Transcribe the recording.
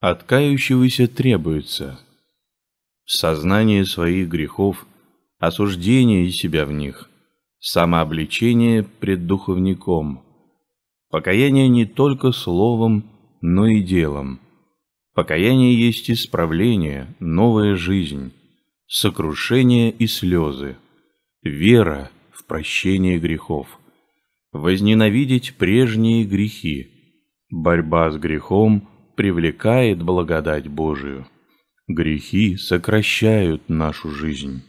От кающегося требуется сознание своих грехов, осуждение себя в них, самообличение пред духовником, покаяние не только словом, но и делом. Покаяние есть исправление, новая жизнь, сокрушение и слезы, вера в прощение грехов, возненавидеть прежние грехи, борьба с грехом – привлекает благодать Божию. Грехи сокращают нашу жизнь.